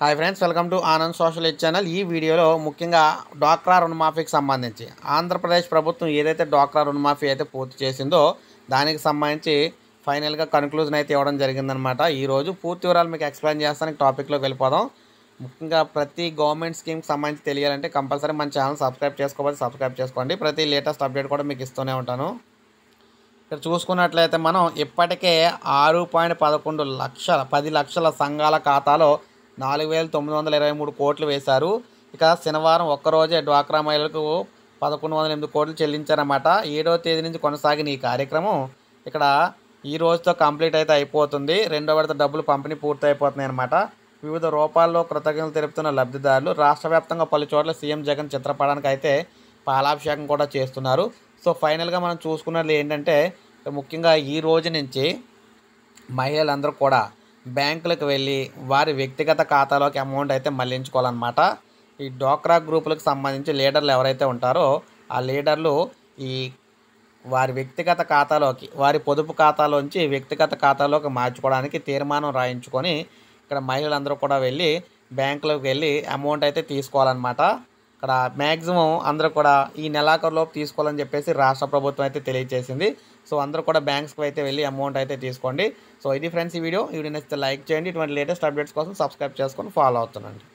hi friends welcome to Anand social aid channel ఈ వీడియోలో ముఖ్యంగా డ్వాక్రా రుణమాఫీకి సంబంధించి ఆంధ్రప్రదేశ్ ప్రభుత్వం ఏదైతే డ్వాక్రా రుణమాఫీ అయితే పూర్తి చేసిందో దానికి సంబంధించి ఫైనల్గా కన్క్లూజన్ అయితే ఇవ్వడం జరిగిందనమాట ఈరోజు పూర్తి వివరాలు మీకు ఎక్స్ప్లెయిన్ చేస్తానికి టాపిక్లోకి వెళ్ళిపోదాం ముఖ్యంగా ప్రతి గవర్నమెంట్ స్కీమ్కి సంబంధించి తెలియాలంటే కంపల్సరీ మన ఛానల్ సబ్స్క్రైబ్ చేసుకోవాలి సబ్స్క్రైబ్ చేసుకోండి ప్రతి లేటెస్ట్ అప్డేట్ కూడా మీకు ఇస్తూనే ఉంటాను ఇక్కడ చూసుకున్నట్లయితే మనం ఇప్పటికే ఆరు పాయింట్ పదకొండు లక్షల పది లక్షల సంఘాల ఖాతాలో నాలుగు వేల తొమ్మిది వందల ఇరవై మూడు కోట్లు వేశారు ఇక శనివారం ఒక్కరోజే డ్వాక్రా మహిళలకు పదకొండు వందల ఎనిమిది కోట్లు చెల్లించారన్నమాట ఏడవ తేదీ నుంచి కొనసాగిన ఈ కార్యక్రమం ఇక్కడ ఈ రోజుతో కంప్లీట్ అయితే అయిపోతుంది రెండో విడత డబ్బులు పంపిణీ పూర్తి అయిపోతున్నాయి అనమాట వివిధ రూపాల్లో కృతజ్ఞతలు తెలుపుతున్న లబ్ధిదారులు రాష్ట్ర వ్యాప్తంగా పలు చోట్ల సీఎం జగన్ చిత్రపడానికి అయితే పాలాభిషేకం కూడా చేస్తున్నారు సో ఫైనల్గా మనం చూసుకున్నది ఏంటంటే ముఖ్యంగా ఈ రోజు నుంచి మహిళలందరూ కూడా బ్యాంకులకు వెళ్ళి వారి వ్యక్తిగత ఖాతాలోకి అమౌంట్ అయితే మళ్లించుకోవాలన్నమాట ఈ డోక్రా గ్రూపులకు సంబంధించి లీడర్లు ఎవరైతే ఉంటారో ఆ లీడర్లు ఈ వారి వ్యక్తిగత ఖాతాలోకి వారి పొదుపు ఖాతాలోంచి వ్యక్తిగత ఖాతాలోకి మార్చుకోవడానికి తీర్మానం రాయించుకొని ఇక్కడ మహిళలందరూ కూడా వెళ్ళి బ్యాంకులోకి వెళ్ళి అమౌంట్ అయితే తీసుకోవాలన్నమాట ఇక్కడ మ్యాక్సిమం అందరూ కూడా ఈ నెలాఖరులోపు తీసుకోవాలని చెప్పేసి రాష్ట్ర ప్రభుత్వం అయితే తెలియజేసింది సో అందరూ కూడా బ్యాంక్స్కి అయితే వెళ్ళి అమౌంట్ అయితే తీసుకోండి సో ఇది ఫ్రెండ్స్ ఈ వీడియో ఈ వీడియో నచ్చితే లైక్ చేయండి ఇటువంటి లేటెస్ట్ అప్డేట్స్ కోసం సబ్స్క్రైబ్ చేసుకొని ఫాలో అవుతుందండి